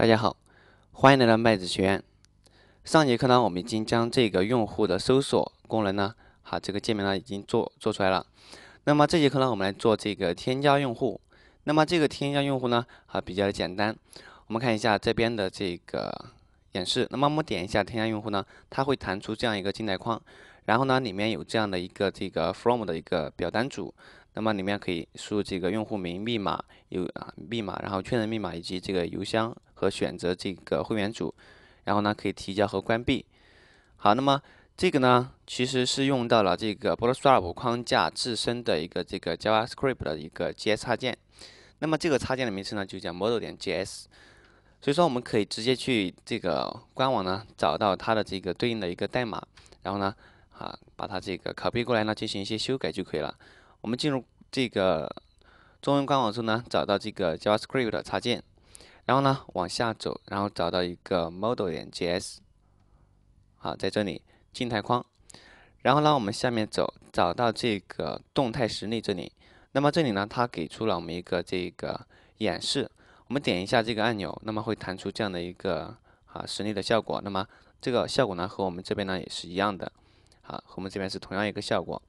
大家好，欢迎来到麦子学院。上节课呢，我们已经将这个用户的搜索功能呢，哈，这个界面呢已经做做出来了。那么这节课呢，我们来做这个添加用户。那么这个添加用户呢，啊比较简单。我们看一下这边的这个演示。那么我们点一下添加用户呢，它会弹出这样一个静态框，然后呢，里面有这样的一个这个 f r o m 的一个表单组。那么里面可以输入这个用户名、密码，有啊密码，然后确认密码以及这个邮箱。和选择这个会员组，然后呢可以提交和关闭。好，那么这个呢其实是用到了这个 Bootstrap 框架自身的一个这个 JavaScript 的一个 JS 插件。那么这个插件的名称呢就叫 m o d e l 点 JS。所以说我们可以直接去这个官网呢找到它的这个对应的一个代码，然后呢啊把它这个拷贝过来呢进行一些修改就可以了。我们进入这个中文官网中呢找到这个 JavaScript 插件。然后呢，往下走，然后找到一个 model 点 js，好，在这里静态框。然后呢，我们下面走，找到这个动态实例这里。那么这里呢，它给出了我们一个这个演示。我们点一下这个按钮，那么会弹出这样的一个啊实例的效果。那么这个效果呢，和我们这边呢也是一样的，啊，和我们这边是同样一个效果。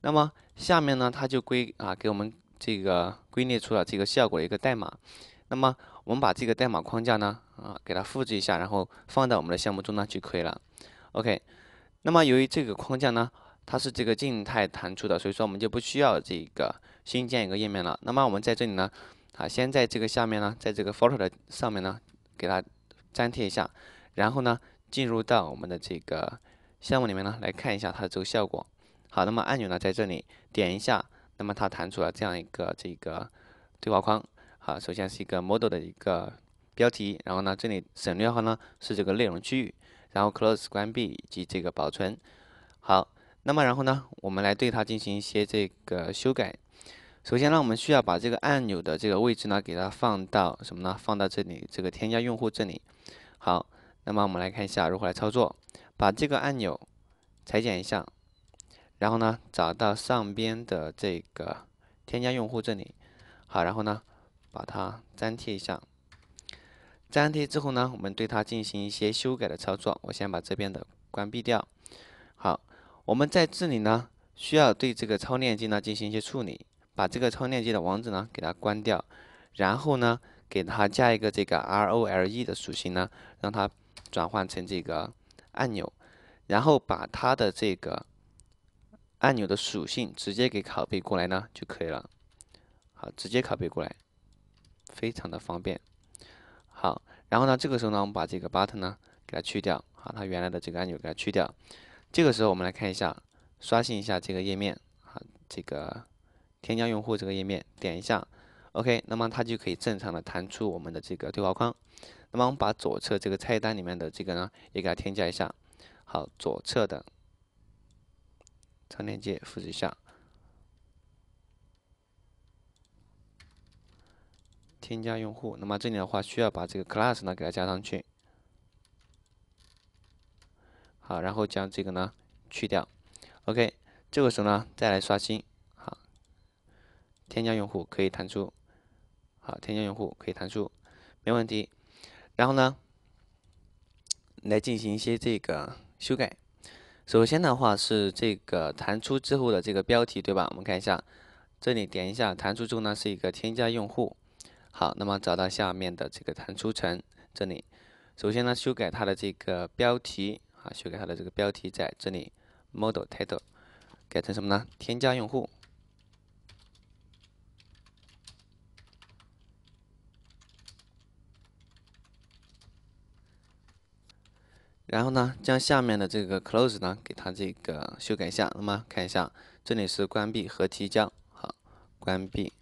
那么下面呢，它就归啊给我们这个归列出了这个效果的一个代码。那么我们把这个代码框架呢，啊，给它复制一下，然后放到我们的项目中呢就可以了。OK。那么由于这个框架呢，它是这个静态弹出的，所以说我们就不需要这个新建一个页面了。那么我们在这里呢，啊，先在这个下面呢，在这个 p h o t o 的上面呢，给它粘贴一下，然后呢，进入到我们的这个项目里面呢，来看一下它的这个效果。好，那么按钮呢在这里点一下，那么它弹出了这样一个这个对话框。好，首先是一个 model 的一个标题，然后呢，这里省略号呢是这个内容区域，然后 close 关闭以及这个保存。好，那么然后呢，我们来对它进行一些这个修改。首先呢，我们需要把这个按钮的这个位置呢给它放到什么呢？放到这里这个添加用户这里。好，那么我们来看一下如何来操作，把这个按钮裁剪一下，然后呢，找到上边的这个添加用户这里。好，然后呢？把它粘贴一下，粘贴之后呢，我们对它进行一些修改的操作。我先把这边的关闭掉。好，我们在这里呢，需要对这个超链接呢进行一些处理，把这个超链接的网址呢给它关掉，然后呢给它加一个这个 R O L E 的属性呢，让它转换成这个按钮，然后把它的这个按钮的属性直接给拷贝过来呢就可以了。好，直接拷贝过来。非常的方便，好，然后呢，这个时候呢，我们把这个 button 呢，给它去掉，好，它原来的这个按钮给它去掉，这个时候我们来看一下，刷新一下这个页面，好，这个添加用户这个页面，点一下，OK，那么它就可以正常的弹出我们的这个对话框，那么我们把左侧这个菜单里面的这个呢，也给它添加一下，好，左侧的长链接复制一下。添加用户，那么这里的话需要把这个 class 呢给它加上去，好，然后将这个呢去掉，OK，这个时候呢再来刷新，好，添加用户可以弹出，好，添加用户可以弹出，没问题，然后呢来进行一些这个修改，首先的话是这个弹出之后的这个标题对吧？我们看一下，这里点一下弹出之后呢是一个添加用户。好，那么找到下面的这个弹出层这里，首先呢修改它的这个标题啊，修改它的这个标题在这里，model title 改成什么呢？添加用户。然后呢，将下面的这个 close 呢给它这个修改一下。那么看一下，这里是关闭和提交，好，关闭。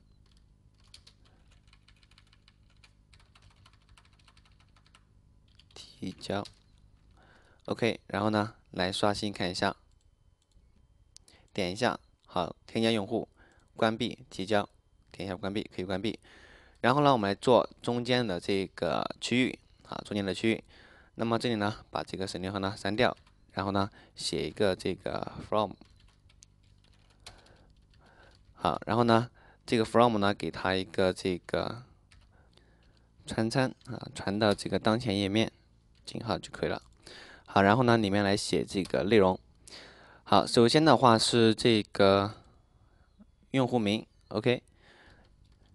提交，OK，然后呢，来刷新看一下，点一下，好，添加用户，关闭，提交，点一下关闭，可以关闭。然后呢，我们来做中间的这个区域啊，中间的区域。那么这里呢，把这个省略号呢删掉，然后呢，写一个这个 from，好，然后呢，这个 from 呢，给它一个这个传参啊，传到这个当前页面。井号就可以了。好，然后呢，里面来写这个内容。好，首先的话是这个用户名，OK，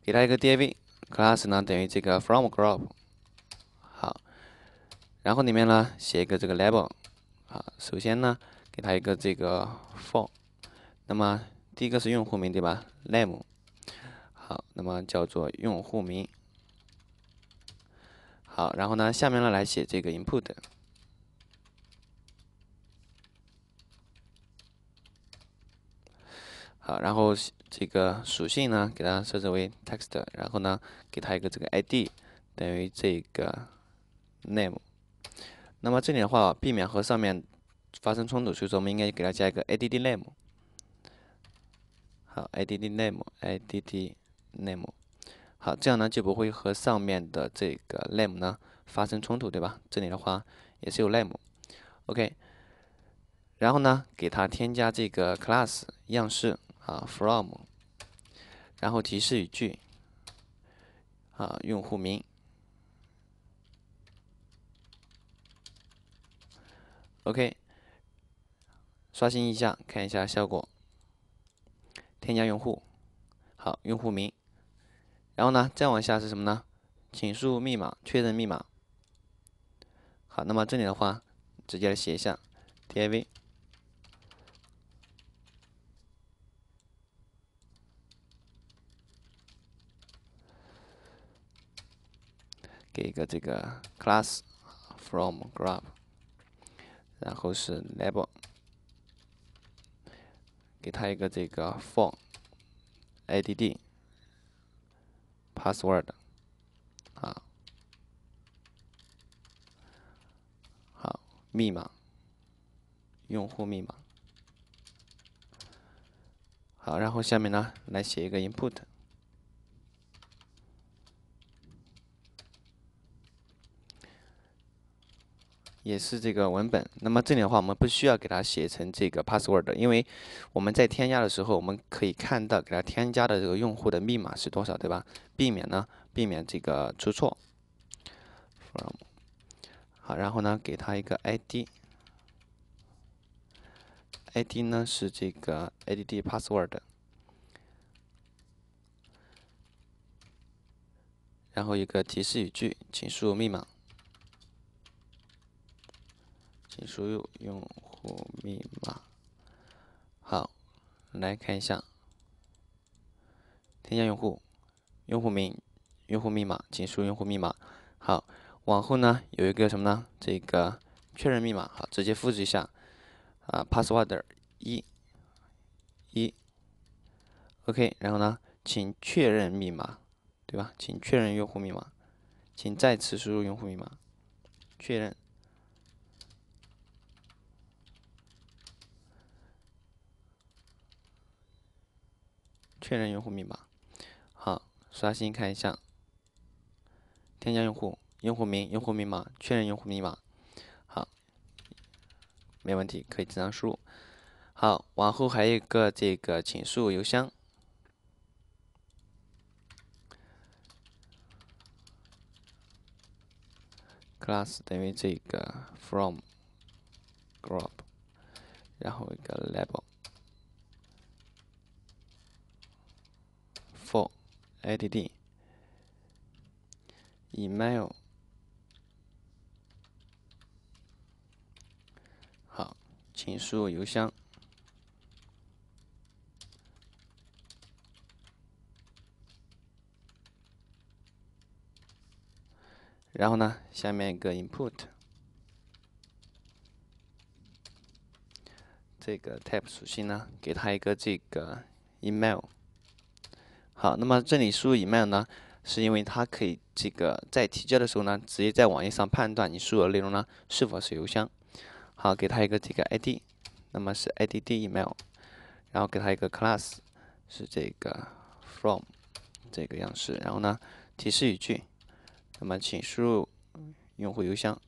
给它一个 div，class 呢等于这个 from group。好，然后里面呢写一个这个 label，好，首先呢给它一个这个 for，那么第一个是用户名对吧？name，好，那么叫做用户名。好，然后呢，下面呢来写这个 input。好，然后这个属性呢，给它设置为 text，然后呢，给它一个这个 id 等于这个 name。那么这里的话，避免和上面发生冲突，所以说我们应该给它加一个 add name。好，add name，add name。好，这样呢就不会和上面的这个 name 呢发生冲突，对吧？这里的话也是有 name，OK。然后呢，给它添加这个 class 样式啊，from，然后提示语句啊，用户名，OK。刷新一下，看一下效果。添加用户，好，用户名。然后呢，再往下是什么呢？请输入密码，确认密码。好，那么这里的话，直接来写一下。D I V，给一个这个 class from grab，然后是 label，给它一个这个 form，I D D。password，啊，好，密码，用户密码，好，然后下面呢，来写一个 input。也是这个文本，那么这里的话，我们不需要给它写成这个 password，因为我们在添加的时候，我们可以看到给它添加的这个用户的密码是多少，对吧？避免呢，避免这个出错。好，然后呢，给它一个 ID，ID 呢是这个 add password，然后一个提示语句，请输入密码。请输入用户密码。好，来看一下。添加用户，用户名，用户密码，请输入用户密码。好，往后呢有一个什么呢？这个确认密码，好，直接复制一下啊，password 一，一，OK，然后呢，请确认密码，对吧？请确认用户密码，请再次输入用户密码，确认。确认用户密码，好，刷新看一下。添加用户，用户名、用户密码、确认用户密码，好，没问题，可以正常输入。好，往后还有一个这个，请输入邮箱。class 等于这个 from group，然后一个 level。IDD，email，好，请输入邮箱。然后呢，下面一个 input，这个 type 属性呢，给它一个这个 email。好，那么这里输入 email 呢，是因为它可以这个在提交的时候呢，直接在网页上判断你输入的内容呢是否是邮箱。好，给它一个这个 id，那么是 addemail，然后给它一个 class，是这个 from 这个样式，然后呢提示语句，那么请输入用户邮箱。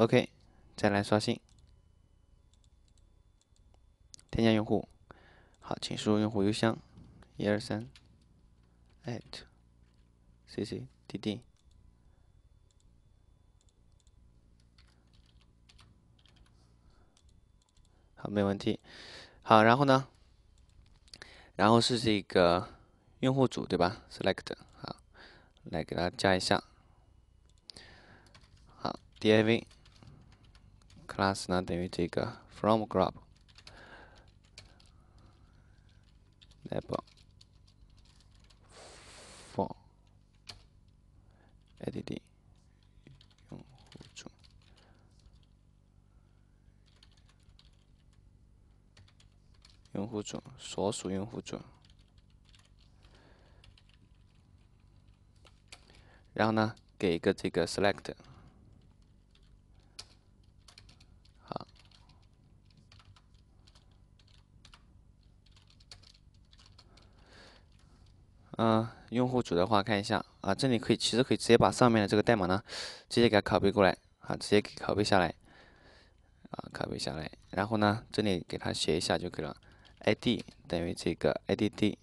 OK，再来刷新。添加用户，好，请输入用户邮箱，一二三，at，ccdd。好，没问题。好，然后呢？然后是这个用户组对吧？Select，好，来给它加一下。好，DIV。class 呢等于这个 from group，然后 for add 用户组，用户组所属用户组，然后呢给一个这个 select。嗯，用户组的话，看一下啊，这里可以其实可以直接把上面的这个代码呢，直接给它拷贝过来啊，直接给拷贝下来啊，拷贝下来，然后呢，这里给它写一下就可以了，id 等于这个 i d d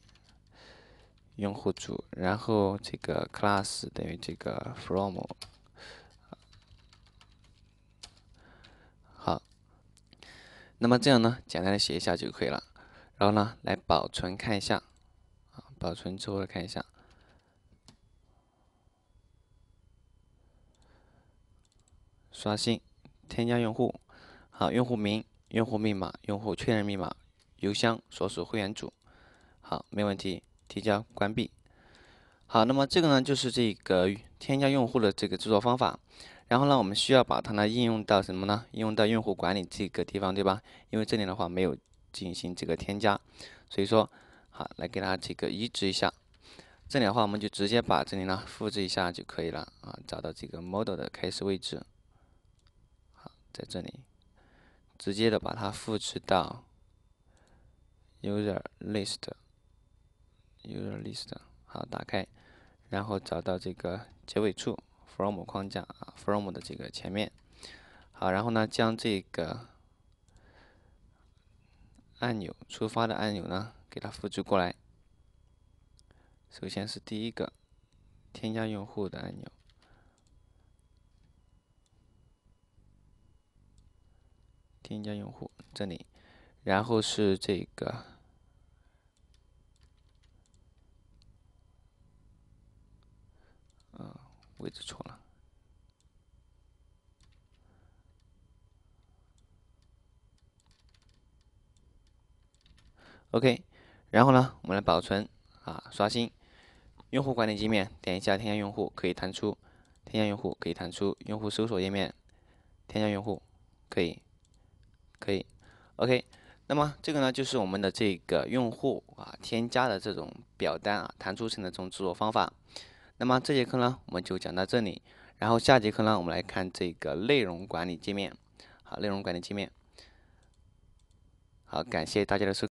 用户组，然后这个 class 等于这个 from，好，那么这样呢，简单的写一下就可以了，然后呢，来保存看一下。保存之后看一下，刷新，添加用户，好，用户名、用户密码、用户确认密码、邮箱、所属会员组，好，没问题，提交，关闭。好，那么这个呢就是这个添加用户的这个制作方法。然后呢，我们需要把它呢应用到什么呢？应用到用户管理这个地方，对吧？因为这里的话没有进行这个添加，所以说。好，来给它这个移植一下。这里的话，我们就直接把这里呢复制一下就可以了啊。找到这个 model 的开始位置，好，在这里直接的把它复制到 user list user list。好，打开，然后找到这个结尾处 from 框架啊 from 的这个前面。好，然后呢，将这个按钮触发的按钮呢。给它复制过来。首先是第一个，添加用户的按钮，添加用户这里，然后是这个，啊，位置错了。OK。然后呢，我们来保存啊，刷新，用户管理界面，点一下添加用户，可以弹出添加用户，可以弹出用户搜索页面，添加用户，可以，可以，OK。那么这个呢，就是我们的这个用户啊，添加的这种表单啊，弹出层的这种制作方法。那么这节课呢，我们就讲到这里，然后下节课呢，我们来看这个内容管理界面。好，内容管理界面。好，感谢大家的收。